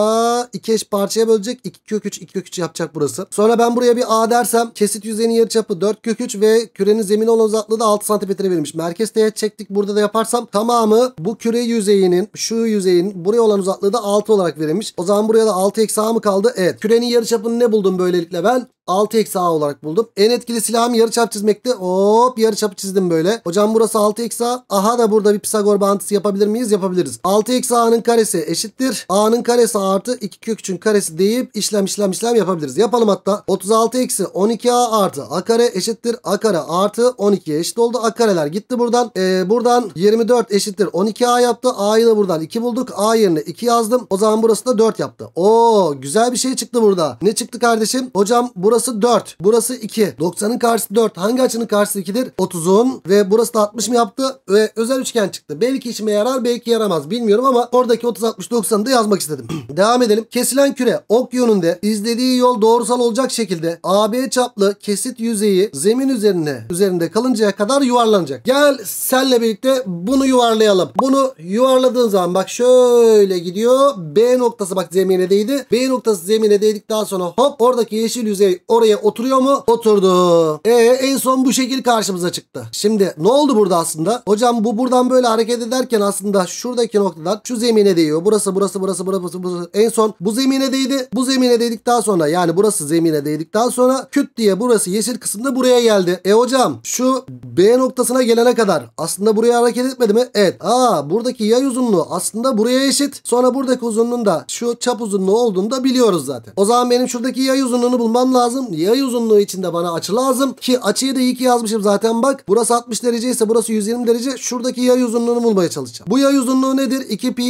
iki eş parçaya bölecek. iki kök iki 2 yapacak burası. Sonra ben buraya bir A dersem kesit yüzeyinin yarı çapı dört kök ve kürenin zemin olan uzaklığı da altı santimetre verilmiş. Merkez teğet çektik burada da yaparsam tamamı bu küre yüzeyinin şu yüzeyin buraya olan uzaklığı da altı olarak verilmiş. O zaman buraya da altı eksi A mı kaldı? Evet kürenin yarıçapını ne buldum böylelikle ben? 6 eksi A olarak buldum. En etkili silahım yarı çap çizmekti. Hop yarı yarıçapı çizdim böyle. Hocam burası 6 eksi A. Aha da burada bir Pisagor bağıntısı yapabilir miyiz? Yapabiliriz. 6 eksi A'nın karesi eşittir. A'nın karesi artı 2 kök 3'ün karesi deyip işlem işlem işlem yapabiliriz. Yapalım hatta. 36 eksi 12A artı A kare eşittir. A kare artı 12 eşit oldu. A kareler gitti buradan. Ee, buradan 24 eşittir 12A yaptı. A'yı da buradan 2 bulduk. A yerine 2 yazdım. O zaman burası da 4 yaptı. Oo güzel bir şey çıktı burada. Ne çıktı kardeşim? Hocam burası Burası 4. Burası 2. 90'ın karşısı 4. Hangi açının karşısı 2'dir? 30'un ve burası da 60 mı yaptı? Ve özel üçgen çıktı. Belki işime yarar belki yaramaz bilmiyorum ama oradaki 30 60 90'ı da yazmak istedim. (clears throat) Devam edelim. Kesilen küre ok yönünde izlediği yol doğrusal olacak şekilde AB çaplı kesit yüzeyi zemin üzerine üzerinde kalıncaya kadar yuvarlanacak. Gel senle birlikte bunu yuvarlayalım. Bunu yuvarladığın zaman bak şöyle gidiyor. B noktası bak zemine değdi. B noktası zemine değdikten sonra hop oradaki yeşil yüzey oraya oturuyor mu? Oturdu. E en son bu şekil karşımıza çıktı. Şimdi ne oldu burada aslında? Hocam bu buradan böyle hareket ederken aslında şuradaki noktadan şu zemine değiyor. Burası burası burası burası burası. En son bu zemine değdi. Bu zemine değdikten sonra yani burası zemine değdikten sonra küt diye burası yeşil kısımda buraya geldi. E hocam şu B noktasına gelene kadar aslında buraya hareket etmedi mi? Evet. Aa buradaki yay uzunluğu aslında buraya eşit. Sonra buradaki uzunluğun da şu çap uzunluğu olduğunu da biliyoruz zaten. O zaman benim şuradaki yay uzunluğunu bulmam lazım lazım. Yay uzunluğu içinde bana açı lazım. Ki açıyı da iyi ki yazmışım zaten bak. Burası 60 derece ise burası 120 derece. Şuradaki yay uzunluğunu bulmaya çalışacağım. Bu yay uzunluğu nedir? 2 pi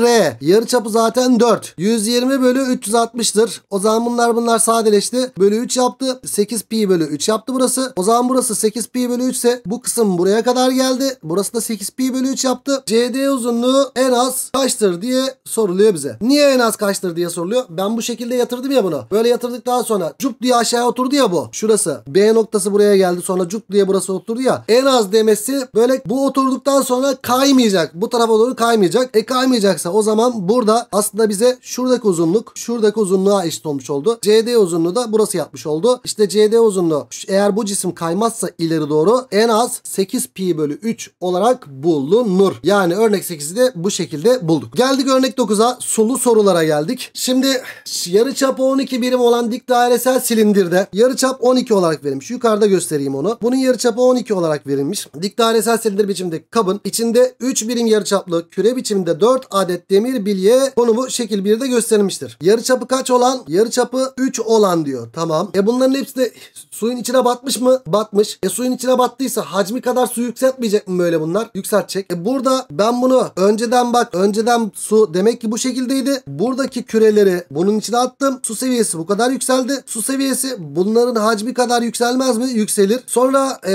r. Yarı çapı zaten 4. 120 bölü 360'dır O zaman bunlar bunlar sadeleşti. Bölü 3 yaptı. 8 pi bölü 3 yaptı burası. O zaman burası 8 pi bölü 3 ise bu kısım buraya kadar geldi. Burası da 8 pi bölü 3 yaptı. CD uzunluğu en az kaçtır diye soruluyor bize. Niye en az kaçtır diye soruluyor. Ben bu şekilde yatırdım ya bunu. Böyle yatırdıktan sonra cup diye aşağıya oturdu ya bu. Şurası. B noktası buraya geldi. Sonra cuk diye burası oturdu ya. En az demesi böyle bu oturduktan sonra kaymayacak. Bu tarafa doğru kaymayacak. E kaymayacaksa o zaman burada aslında bize şuradaki uzunluk şuradaki uzunluğa eşit olmuş oldu. CD uzunluğu da burası yapmış oldu. İşte CD uzunluğu eğer bu cisim kaymazsa ileri doğru en az 8 pi bölü 3 olarak bulunur. Yani örnek 8'i de bu şekilde bulduk. Geldik örnek 9'a sulu sorulara geldik. Şimdi yarı çap 12 birim olan dik dairesel silindirde yarıçap 12 olarak verilmiş. Yukarıda göstereyim onu. Bunun yarıçapı 12 olarak verilmiş. Dik dairesel silindir biçimde kabın içinde 3 birim yarıçaplı küre biçiminde 4 adet demir bilye konumu şekil 1'de gösterilmiştir. Yarıçapı kaç olan? Yarıçapı 3 olan diyor. Tamam. E bunların hepsi de suyun içine batmış mı? Batmış. E suyun içine battıysa hacmi kadar su yükseltmeyecek mi böyle bunlar? Yükseltecek. E burada ben bunu önceden bak önceden su demek ki bu şekildeydi. Buradaki küreleri bunun içine attım. Su seviyesi bu kadar yükseldi. Su seviyesi seviyesi bunların hacmi kadar yükselmez mi? Yükselir. Sonra e,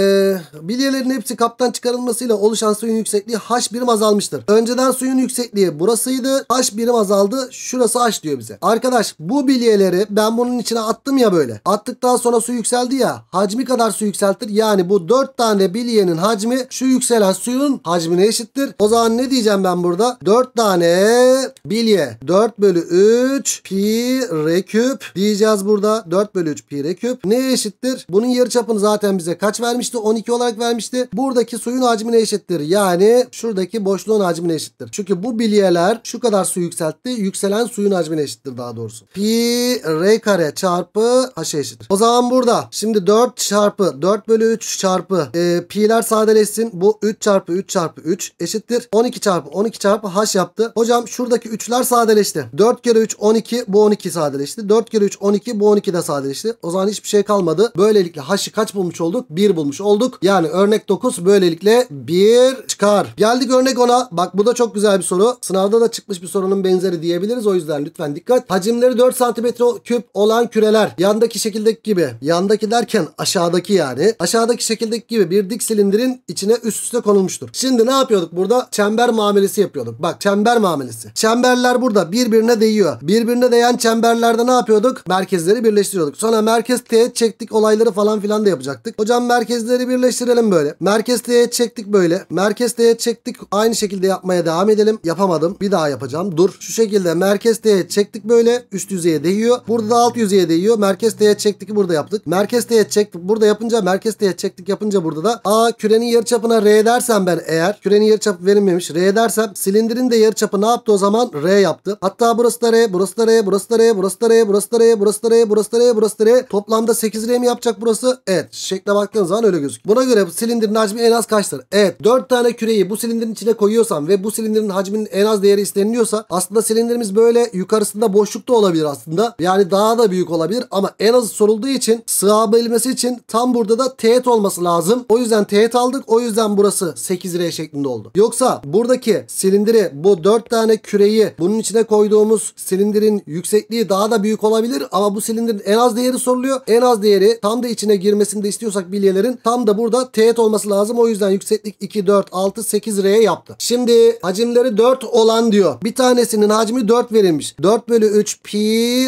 bilyelerin hepsi kaptan çıkarılmasıyla oluşan suyun yüksekliği h birim azalmıştır. Önceden suyun yüksekliği burasıydı. H birim azaldı. Şurası h diyor bize. Arkadaş bu bilyeleri ben bunun içine attım ya böyle. Attıktan sonra su yükseldi ya. Hacmi kadar su yükseltir. Yani bu 4 tane bilyenin hacmi şu yükselen suyun hacmine eşittir. O zaman ne diyeceğim ben burada? 4 tane bilye. 4 bölü 3 pi r küp diyeceğiz burada. 4 bölü 3 pi r küp. Neye eşittir? Bunun yarı çapını zaten bize kaç vermişti? 12 olarak vermişti. Buradaki suyun hacmine eşittir. Yani şuradaki boşluğun hacmine eşittir. Çünkü bu bilyeler şu kadar su yükseltti. Yükselen suyun hacmine eşittir daha doğrusu. Pi r kare çarpı h'a şey eşittir. O zaman burada şimdi 4 çarpı 4 bölü 3 çarpı e, pi'ler sadeleşsin. Bu 3 çarpı 3 çarpı 3 eşittir. 12 çarpı 12 çarpı h yaptı. Hocam şuradaki 3'ler sadeleşti. 4 kere 3 12 bu 12 sadeleşti. 4 kere 3 12 bu 12 de sadeleşti sadeleşti. O zaman hiçbir şey kalmadı. Böylelikle haşı kaç bulmuş olduk? 1 bulmuş olduk. Yani örnek 9 böylelikle 1 çıkar. Geldik örnek 10'a. Bak bu da çok güzel bir soru. Sınavda da çıkmış bir sorunun benzeri diyebiliriz. O yüzden lütfen dikkat. Hacimleri 4 cm küp olan küreler yandaki şekildeki gibi. Yandaki derken aşağıdaki yani. Aşağıdaki şekildeki gibi bir dik silindirin içine üst üste konulmuştur. Şimdi ne yapıyorduk burada? Çember muamelesi yapıyorduk. Bak çember muamelesi. Çemberler burada birbirine değiyor. Birbirine değen çemberlerde ne yapıyorduk? Merkezleri birleştiriyorduk yapıyorduk. Sonra merkez teğet çektik olayları falan filan da yapacaktık. Hocam merkezleri birleştirelim böyle. Merkez teğet çektik böyle. Merkez teğet çektik aynı şekilde yapmaya devam edelim. Yapamadım. Bir daha yapacağım. Dur. Şu şekilde merkez teğet çektik böyle. Üst yüzeye değiyor. Burada da alt yüzeye değiyor. Merkez teğet çektik burada yaptık. Merkez teğet çektik burada yapınca merkez teğet çektik yapınca burada da A kürenin yarıçapına R dersem ben eğer kürenin yarıçapı verilmemiş R dersem silindirin de yarıçapı ne yaptı o zaman? R yaptı. Hatta burası da R, burası da R, burası da R, burası da R, burası da R, burası da R, burası da R, burası da R, burası da R, Burası nereye? Toplamda 8 liraya mı yapacak burası? Evet. Şekle baktığınız zaman öyle gözüküyor. Buna göre bu silindirin hacmi en az kaçtır? Evet. 4 tane küreyi bu silindirin içine koyuyorsam ve bu silindirin hacminin en az değeri isteniliyorsa aslında silindirimiz böyle yukarısında boşlukta olabilir aslında. Yani daha da büyük olabilir ama en azı sorulduğu için sığabilmesi için tam burada da teğet olması lazım. O yüzden teğet aldık. O yüzden burası 8 liraya şeklinde oldu. Yoksa buradaki silindiri bu 4 tane küreyi bunun içine koyduğumuz silindirin yüksekliği daha da büyük olabilir ama bu silindirin en az değeri soruluyor. En az değeri tam da içine girmesini de istiyorsak bilyelerin tam da burada teğet olması lazım. O yüzden yükseklik 2, 4, 6, 8 R'ye yaptı. Şimdi hacimleri 4 olan diyor. Bir tanesinin hacmi 4 verilmiş. 4 bölü 3 pi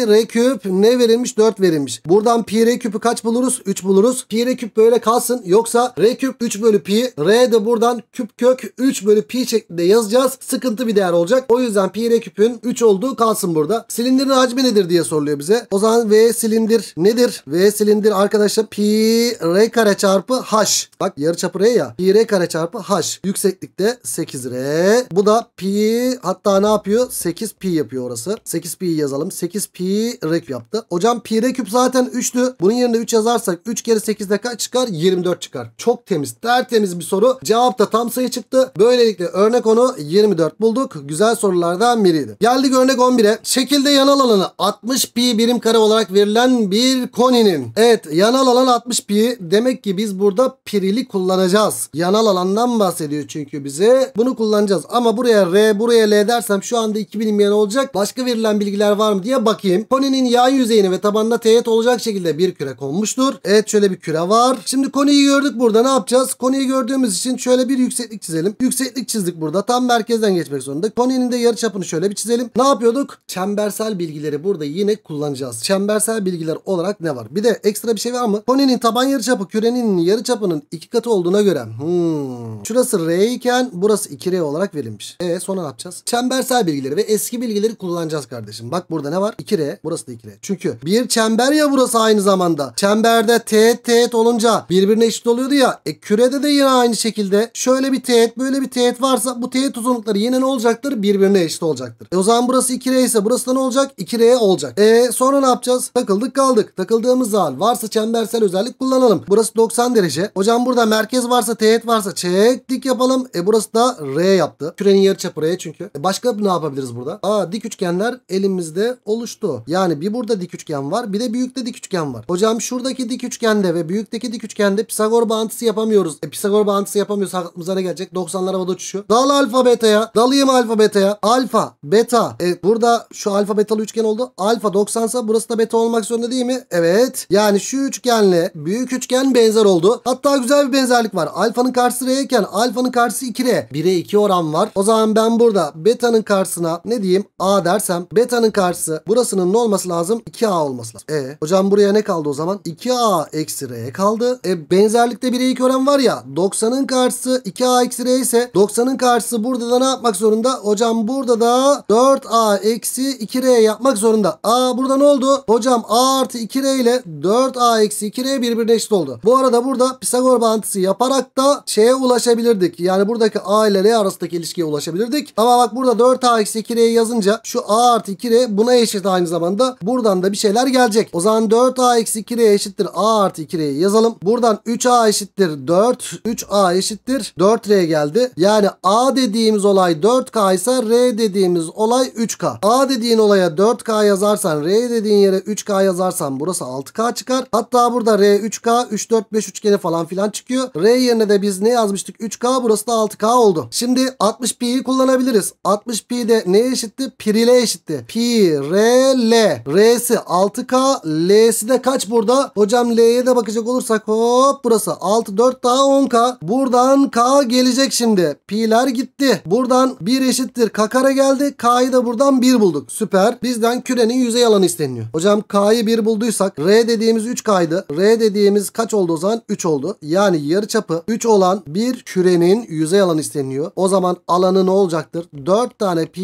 R küp ne verilmiş? 4 verilmiş. Buradan pi R küpü kaç buluruz? 3 buluruz. Pi R küp böyle kalsın. Yoksa R küp 3 bölü pi. R de buradan küp kök 3 bölü pi şeklinde yazacağız. Sıkıntı bir değer olacak. O yüzden pi R küpün 3 olduğu kalsın burada. Silindirin hacmi nedir diye soruluyor bize. O zaman V silindir silindir nedir? V silindir arkadaşlar pi r kare çarpı h. Bak yarıçapı r ya. Pi r kare çarpı h. Yükseklikte 8 r. Bu da pi hatta ne yapıyor? 8 pi yapıyor orası. 8 pi yazalım. 8 pi r küp yaptı. Hocam pi r küp zaten 3'tü. Bunun yerine 3 yazarsak 3 kere 8'de kaç çıkar? 24 çıkar. Çok temiz. Tertemiz bir soru. Cevap da tam sayı çıktı. Böylelikle örnek onu 24 bulduk. Güzel sorulardan biriydi. Geldik örnek 11'e. Şekilde yanal alanı 60 pi birim kare olarak verilen bir koninin. Evet yanal alan 60 pi demek ki biz burada pirili kullanacağız. Yanal alandan bahsediyor çünkü bize. Bunu kullanacağız ama buraya R buraya L dersem şu anda 2000 imyen olacak. Başka verilen bilgiler var mı diye bakayım. Koninin yan yüzeyini ve tabanına teğet olacak şekilde bir küre konmuştur. Evet şöyle bir küre var. Şimdi koniyi gördük burada ne yapacağız? Koniyi gördüğümüz için şöyle bir yükseklik çizelim. Yükseklik çizdik burada. Tam merkezden geçmek zorunda. Koninin de yarı çapını şöyle bir çizelim. Ne yapıyorduk? Çembersel bilgileri burada yine kullanacağız. Çembersel bilgiler şekiller olarak ne var? Bir de ekstra bir şey var mı? Koninin taban yarıçapı kürenin yarıçapının iki katı olduğuna göre. Hmm. Şurası R iken burası 2R olarak verilmiş. E sonra ne yapacağız? Çembersel bilgileri ve eski bilgileri kullanacağız kardeşim. Bak burada ne var? 2R. Burası da 2R. Çünkü bir çember ya burası aynı zamanda. Çemberde teğet teğet olunca birbirine eşit oluyordu ya. E kürede de yine aynı şekilde şöyle bir teğet böyle bir teğet varsa bu teğet uzunlukları yine ne olacaktır? Birbirine eşit olacaktır. E o zaman burası 2R ise burası da ne olacak? 2R olacak. E sonra ne yapacağız? Takıldık kaldık. Takıldığımız zaman varsa çembersel özellik kullanalım. Burası 90 derece. Hocam burada merkez varsa teğet varsa çek dik yapalım. E burası da R yaptı. Kürenin yarıçapı R çünkü. E başka ne yapabiliriz burada? Aa dik üçgenler elimizde oluştu. Yani bir burada dik üçgen var bir de büyükte dik üçgen var. Hocam şuradaki dik üçgende ve büyükteki dik üçgende Pisagor bağıntısı yapamıyoruz. E Pisagor bağıntısı yapamıyorsak aklımıza ne gelecek? 90'lar havada uçuşuyor. Dal alfa beta'ya. Dalayım alfa beta'ya. Alfa beta. E burada şu alfa betalı üçgen oldu. Alfa 90 sa burası da beta olmak zorunda olmadı değil mi? Evet. Yani şu üçgenle büyük üçgen benzer oldu. Hatta güzel bir benzerlik var. Alfanın karşısı R'yken alfanın karşısı 2R. 1'e 2 oran var. O zaman ben burada betanın karşısına ne diyeyim? A dersem betanın karşısı burasının ne olması lazım? 2A olması lazım. E hocam buraya ne kaldı o zaman? 2A eksi R kaldı. E benzerlikte 1'e 2 oran var ya 90'ın karşısı 2A eksi R ise 90'ın karşısı burada da ne yapmak zorunda? Hocam burada da 4A eksi 2R yapmak zorunda. A burada ne oldu? Hocam A artı 2R ile 4A eksi 2R birbirine eşit oldu. Bu arada burada Pisagor bağıntısı yaparak da şeye ulaşabilirdik. Yani buradaki A ile R arasındaki ilişkiye ulaşabilirdik. Ama bak burada 4A eksi 2R'yi yazınca şu A artı 2R buna eşit aynı zamanda. Buradan da bir şeyler gelecek. O zaman 4A eksi 2R eşittir A artı 2R'yi yazalım. Buradan 3A eşittir 4. 3A eşittir 4R geldi. Yani A dediğimiz olay 4K ise R dediğimiz olay 3K. A dediğin olaya 4K yazarsan R dediğin yere 3K yazarsan yaparsam burası 6K çıkar. Hatta burada R 3K 3 4 5 üçgeni falan filan çıkıyor. R yerine de biz ne yazmıştık? 3K burası da 6K oldu. Şimdi 60P'yi kullanabiliriz. 60P de neye eşitti? Pirile eşitti. Pi, R, L. R'si 6K, L'si de kaç burada? Hocam L'ye de bakacak olursak hop burası 6 4 daha 10K. Buradan K gelecek şimdi. Pi'ler gitti. Buradan 1 eşittir kakara kare geldi. K'yı da buradan 1 bulduk. Süper. Bizden kürenin yüzey alanı isteniyor. Hocam K'yı 1 r bulduysak R dediğimiz 3 kaydı. R dediğimiz kaç oldu o zaman? 3 oldu. Yani yarıçapı 3 olan bir kürenin yüzey alanı isteniyor. O zaman alanı ne olacaktır? 4 tane pi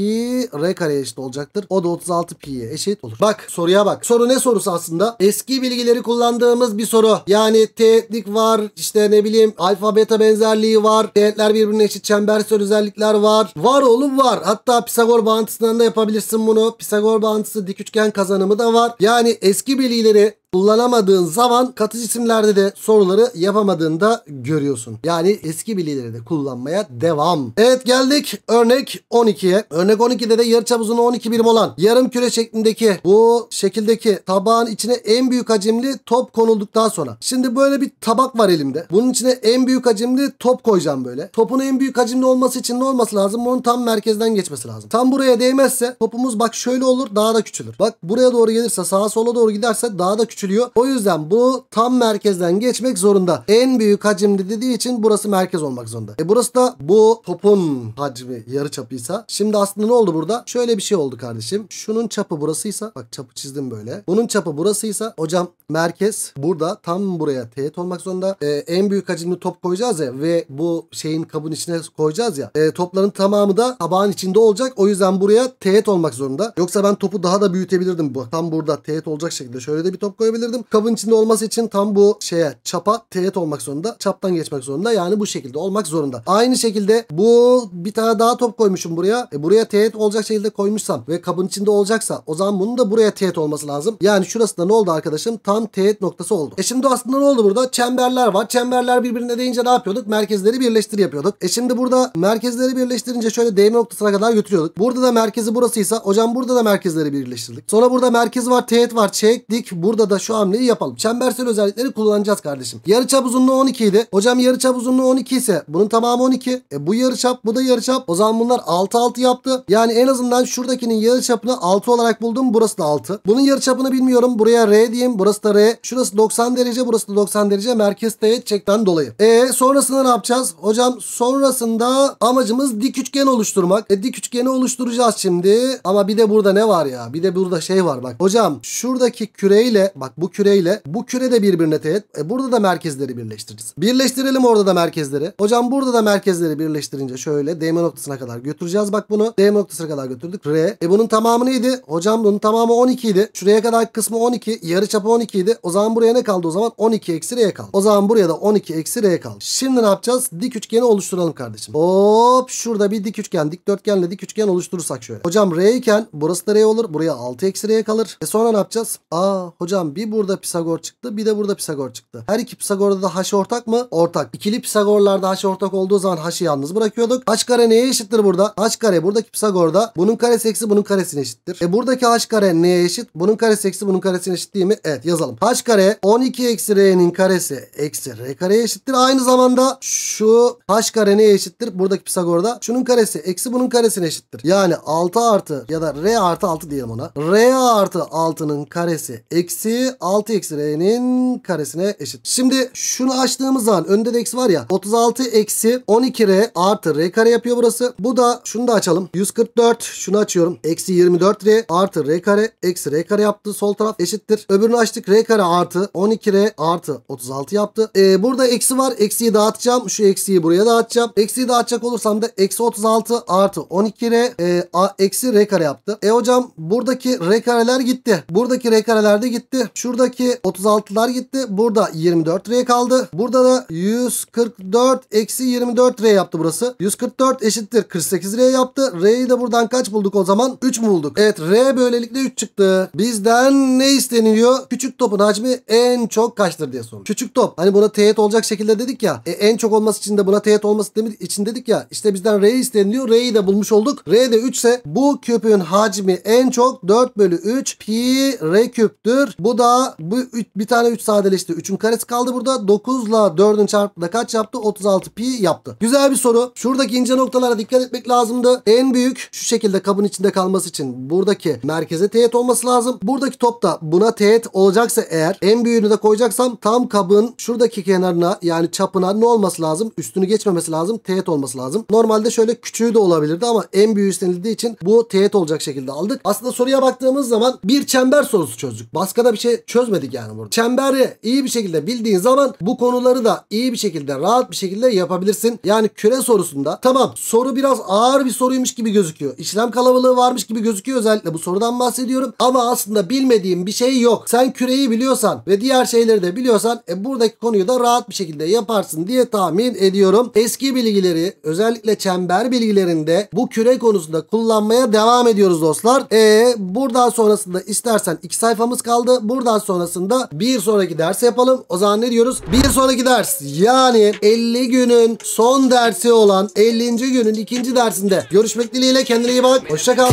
R kareye eşit olacaktır. O da 36 pi'ye eşit olur. Bak soruya bak. Soru ne sorusu aslında? Eski bilgileri kullandığımız bir soru. Yani teğetlik var. işte ne bileyim alfa beta benzerliği var. Teğetler birbirine eşit çembersel özellikler var. Var oğlum var. Hatta Pisagor bağıntısından da yapabilirsin bunu. Pisagor bağıntısı dik üçgen kazanımı da var. Yani eski eski bilgileri kullanamadığın zaman katı cisimlerde de soruları yapamadığında görüyorsun. Yani eski bilgileri de kullanmaya devam. Evet geldik örnek 12'ye. Örnek 12'de de yarıçap uzunluğu 12 birim olan yarım küre şeklindeki bu şekildeki tabağın içine en büyük hacimli top konulduktan sonra. Şimdi böyle bir tabak var elimde. Bunun içine en büyük hacimli top koyacağım böyle. Topun en büyük hacimli olması için ne olması lazım? Bunun tam merkezden geçmesi lazım. Tam buraya değmezse topumuz bak şöyle olur daha da küçülür. Bak buraya doğru gelirse sağa sola doğru giderse daha da küçülür küçülüyor. O yüzden bu tam merkezden geçmek zorunda. En büyük hacimli dediği için burası merkez olmak zorunda. E burası da bu topun hacmi yarı çapıysa. Şimdi aslında ne oldu burada? Şöyle bir şey oldu kardeşim. Şunun çapı burasıysa bak çapı çizdim böyle. Bunun çapı burasıysa hocam merkez burada tam buraya teğet olmak zorunda. E, en büyük hacimli top koyacağız ya ve bu şeyin kabın içine koyacağız ya. E, topların tamamı da tabağın içinde olacak. O yüzden buraya teğet olmak zorunda. Yoksa ben topu daha da büyütebilirdim. bu Tam burada teğet olacak şekilde şöyle de bir top koyabilirim geçebilirdim. Kabın içinde olması için tam bu şeye çapa teğet olmak zorunda. Çaptan geçmek zorunda. Yani bu şekilde olmak zorunda. Aynı şekilde bu bir tane daha top koymuşum buraya. E buraya teğet olacak şekilde koymuşsam ve kabın içinde olacaksa o zaman bunun da buraya teğet olması lazım. Yani şurası da ne oldu arkadaşım? Tam teğet noktası oldu. E şimdi aslında ne oldu burada? Çemberler var. Çemberler birbirine değince ne yapıyorduk? Merkezleri birleştir yapıyorduk. E şimdi burada merkezleri birleştirince şöyle değme noktasına kadar götürüyorduk. Burada da merkezi burasıysa hocam burada da merkezleri birleştirdik. Sonra burada merkez var, teğet var, çektik. Burada da da şu hamleyi yapalım. Çembersel özellikleri kullanacağız kardeşim. Yarıçap uzunluğu 12 idi. Hocam yarıçap uzunluğu 12 ise bunun tamamı 12. E bu yarıçap bu da yarıçap. O zaman bunlar 6 6 yaptı. Yani en azından şuradakinin yarıçapını 6 olarak buldum. Burası da 6. Bunun yarıçapını bilmiyorum. Buraya R diyeyim. Burası da R. Şurası 90 derece. Burası da 90 derece. Merkez teğet dolayı. E sonrasında ne yapacağız? Hocam sonrasında amacımız dik üçgen oluşturmak. E dik üçgeni oluşturacağız şimdi. Ama bir de burada ne var ya? Bir de burada şey var bak. Hocam şuradaki küreyle Bak bu küreyle bu küre de birbirine teğet. E burada da merkezleri birleştireceğiz. Birleştirelim orada da merkezleri. Hocam burada da merkezleri birleştirince şöyle DM noktasına kadar götüreceğiz. Bak bunu DM noktasına kadar götürdük. R. E bunun tamamı neydi? Hocam bunun tamamı 12 idi. Şuraya kadar kısmı 12. Yarı çapı 12 idi. O zaman buraya ne kaldı o zaman? 12 eksi R kaldı. O zaman buraya da 12 eksi R kaldı. Şimdi ne yapacağız? Dik üçgeni oluşturalım kardeşim. Hop şurada bir dik üçgen dikdörtgenle dik üçgen oluşturursak şöyle. Hocam R iken burası da R olur. Buraya 6 eksi R kalır. E sonra ne yapacağız? Aa hocam bir burada Pisagor çıktı bir de burada Pisagor çıktı. Her iki Pisagor'da da haş ortak mı? Ortak. İkili Pisagorlarda haş ortak olduğu zaman haşı yalnız bırakıyorduk. Haş kare neye eşittir burada? Haş kare buradaki Pisagor'da bunun karesi eksi bunun karesine eşittir. E buradaki haş kare neye eşit? Bunun karesi eksi bunun karesine eşit değil mi? Evet yazalım. Haş kare 12 eksi r'nin karesi eksi r kareye eşittir. Aynı zamanda şu haş kare neye eşittir? Buradaki Pisagor'da şunun karesi eksi bunun karesine eşittir. Yani 6 artı ya da r artı 6 diyelim ona. r artı 6'nın karesi eksi 36 eksi r'nin karesine eşit. Şimdi şunu açtığımız zaman önde de eksi var ya 36 eksi 12 r artı r kare yapıyor burası. Bu da şunu da açalım. 144 şunu açıyorum. Eksi 24 r artı r kare eksi r kare yaptı. Sol taraf eşittir. Öbürünü açtık. r kare artı 12 r artı 36 yaptı. Ee, burada eksi var. Eksiyi dağıtacağım. Şu eksiyi buraya dağıtacağım. Eksiyi dağıtacak olursam da eksi 36 artı 12 r e, eksi r kare yaptı. E hocam buradaki r kareler gitti. Buradaki r kareler de gitti. Şuradaki 36'lar gitti. Burada 24R kaldı. Burada da 144 eksi 24R yaptı burası. 144 eşittir 48R yaptı. R'yi de buradan kaç bulduk o zaman? 3 mu bulduk? Evet R böylelikle 3 çıktı. Bizden ne isteniliyor? Küçük topun hacmi en çok kaçtır diye sorun. Küçük top. Hani buna teğet olacak şekilde dedik ya. E, en çok olması için de buna teğet olması için dedik ya. İşte bizden R isteniliyor. R'yi de bulmuş olduk. R de 3 ise bu küpün hacmi en çok 4 bölü 3 pi R küptür. Bu da Buğra bu üç, bir tane 3 sadeleşti. 3'ün karesi kaldı burada. 9 ile 4'ün çarpımında kaç yaptı? 36 pi yaptı. Güzel bir soru. Şuradaki ince noktalara dikkat etmek lazımdı. En büyük şu şekilde kabın içinde kalması için buradaki merkeze teğet olması lazım. Buradaki top da buna teğet olacaksa eğer en büyüğünü de koyacaksam tam kabın şuradaki kenarına yani çapına ne olması lazım? Üstünü geçmemesi lazım. Teğet olması lazım. Normalde şöyle küçüğü de olabilirdi ama en büyüğü istenildiği için bu teğet olacak şekilde aldık. Aslında soruya baktığımız zaman bir çember sorusu çözdük. Başka da bir şey çözmedik yani burada. Çemberi iyi bir şekilde bildiğin zaman bu konuları da iyi bir şekilde rahat bir şekilde yapabilirsin. Yani küre sorusunda tamam soru biraz ağır bir soruymuş gibi gözüküyor. İşlem kalabalığı varmış gibi gözüküyor özellikle bu sorudan bahsediyorum. Ama aslında bilmediğim bir şey yok. Sen küreyi biliyorsan ve diğer şeyleri de biliyorsan e, buradaki konuyu da rahat bir şekilde yaparsın diye tahmin ediyorum. Eski bilgileri özellikle çember bilgilerinde bu küre konusunda kullanmaya devam ediyoruz dostlar. E, buradan sonrasında istersen iki sayfamız kaldı. Burada Buradan sonrasında bir sonraki ders yapalım. O zaman ne diyoruz? Bir sonraki ders yani 50 günün son dersi olan 50. günün ikinci dersinde görüşmek dileğiyle kendine iyi bak. Hoşçakal.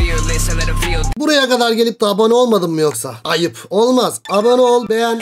Buraya kadar gelip de abone olmadın mı yoksa? Ayıp. Olmaz. Abone ol, beğen.